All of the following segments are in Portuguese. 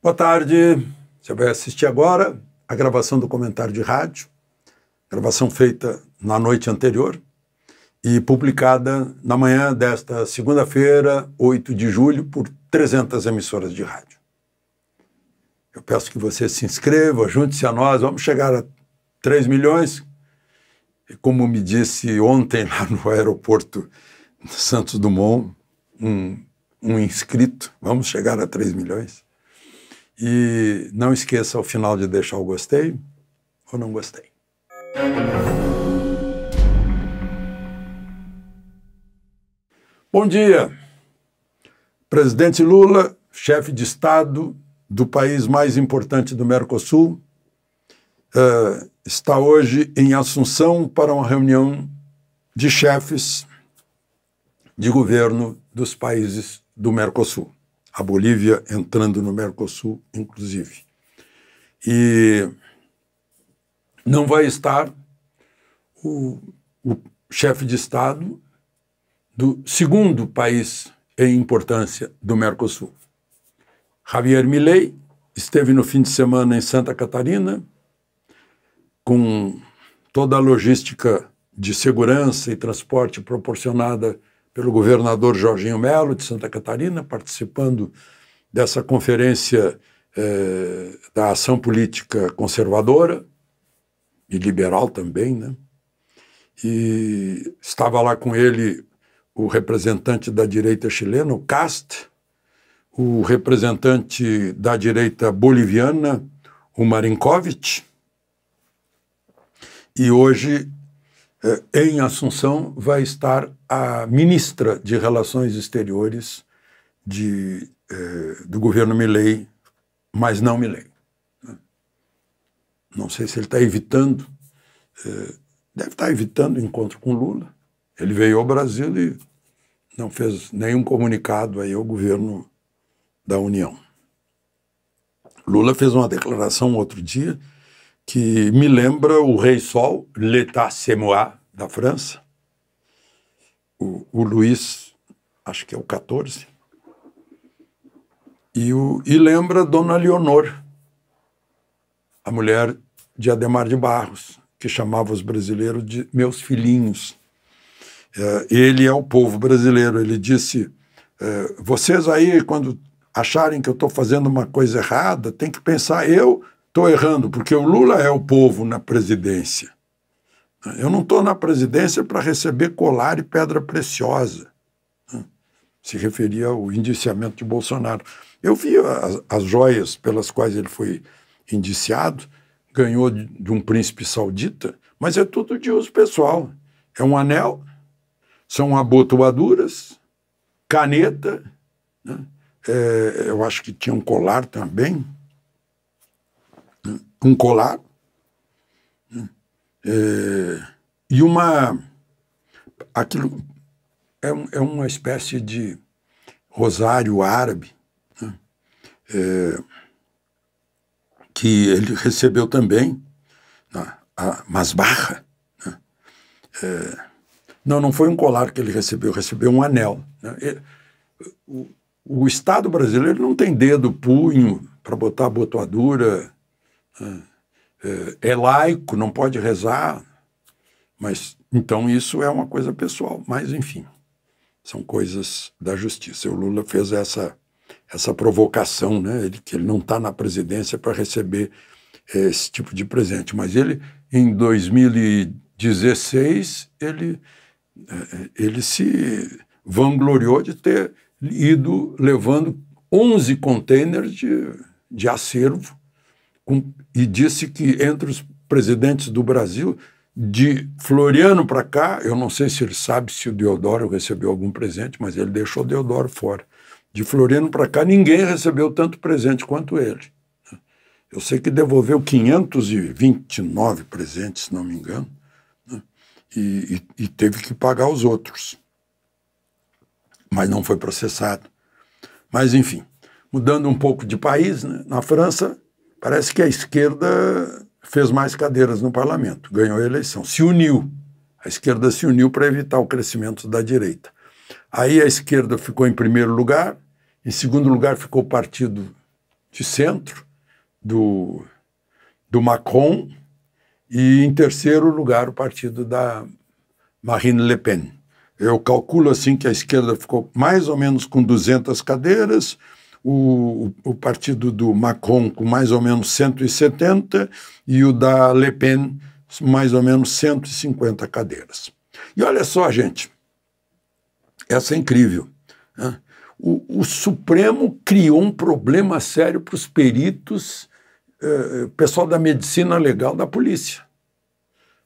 Boa tarde. Você vai assistir agora a gravação do comentário de rádio, gravação feita na noite anterior e publicada na manhã desta segunda-feira, 8 de julho, por 300 emissoras de rádio. Eu peço que você se inscreva, junte-se a nós, vamos chegar a 3 milhões. E como me disse ontem lá no aeroporto Santos Dumont, um, um inscrito, vamos chegar a 3 milhões. E não esqueça ao final de deixar o gostei ou não gostei. Bom dia. Presidente Lula, chefe de Estado do país mais importante do Mercosul, eh, está hoje em Assunção para uma reunião de chefes de governo dos países do Mercosul a Bolívia entrando no Mercosul, inclusive. E não vai estar o, o chefe de Estado do segundo país em importância do Mercosul. Javier Milei esteve no fim de semana em Santa Catarina com toda a logística de segurança e transporte proporcionada pelo governador Jorginho Melo, de Santa Catarina, participando dessa conferência eh, da ação política conservadora e liberal também, né? E estava lá com ele o representante da direita chilena, o Cast, o representante da direita boliviana, o Marinkovic, e hoje é, em Assunção vai estar a ministra de Relações Exteriores de, é, do governo Milley, mas não Milley. Né? Não sei se ele está evitando, é, deve estar tá evitando o encontro com Lula. Ele veio ao Brasil e não fez nenhum comunicado aí ao governo da União. Lula fez uma declaração outro dia que me lembra o Rei Sol, l'état c'est moi, da França, o, o Luís, acho que é o 14, e, o, e lembra Dona Leonor, a mulher de Ademar de Barros, que chamava os brasileiros de meus filhinhos. É, ele é o povo brasileiro. Ele disse: é, vocês aí, quando acharem que eu estou fazendo uma coisa errada, tem que pensar, eu estou errando, porque o Lula é o povo na presidência. Eu não estou na presidência para receber colar e pedra preciosa. Né? Se referia ao indiciamento de Bolsonaro. Eu vi as, as joias pelas quais ele foi indiciado, ganhou de, de um príncipe saudita, mas é tudo de uso pessoal. É um anel, são abotoaduras, caneta, né? é, eu acho que tinha um colar também, né? um colar, é, e uma. Aquilo é, é uma espécie de rosário árabe, né? é, que ele recebeu também, né? a masbarra. Né? É, não, não foi um colar que ele recebeu, recebeu um anel. Ele, né? o, o, Estado brasileiro não tem dedo, punho, para botar botoadura. Né? Eh, é laico, não pode rezar, mas então isso é uma coisa pessoal. Mas enfim, são coisas da justiça. O Lula fez essa essa provocação, né? Ele que ele não está na presidência para receber eh, esse tipo de presente, mas ele em 2016 ele eh, ele se vangloriou de ter ido levando 11 containers de, de acervo com, e disse que entre os presidentes do Brasil, de Floriano para cá, eu não sei se ele sabe se o Deodoro recebeu algum presente, mas ele deixou o Deodoro fora. De Floriano para cá, ninguém recebeu tanto presente quanto ele. Eu sei que devolveu 529 presentes, se não me engano, né? e, e, e, teve que pagar os outros. Mas não foi processado. Mas, enfim, mudando um pouco de país, né? na França, Parece que a esquerda fez mais cadeiras no parlamento, ganhou a eleição, se uniu. A esquerda se uniu para evitar o crescimento da direita. Aí a esquerda ficou em primeiro lugar, em segundo lugar ficou o partido de centro, do, do Macron, e em terceiro lugar o partido da Marine Le Pen. Eu calculo assim que a esquerda ficou mais ou menos com 200 cadeiras, o, o partido do Macron com mais ou menos 170 e o da Le Pen mais ou menos 150 cadeiras. E olha só, gente, essa é incrível. Né? O, o, Supremo criou um problema sério para os peritos, eh, pessoal da medicina legal da polícia,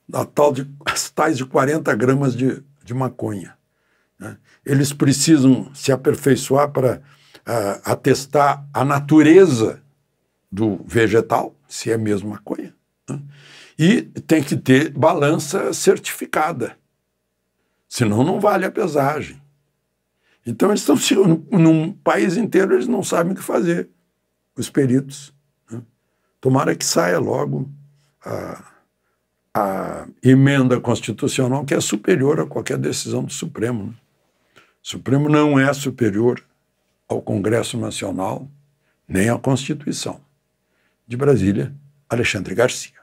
da tal de, as tais de 40 gramas de, de maconha. Né? Eles precisam se aperfeiçoar para uh, atestar a natureza do vegetal, se é mesmo maconha, né? e tem que ter balança certificada, senão não vale a pesagem. Então eles estão num país inteiro eles não sabem o que fazer, os peritos. Né? Tomara que saia logo a, a emenda constitucional que é superior a qualquer decisão do Supremo. Né? O Supremo não é superior ao Congresso Nacional nem à Constituição. De Brasília, Alexandre Garcia.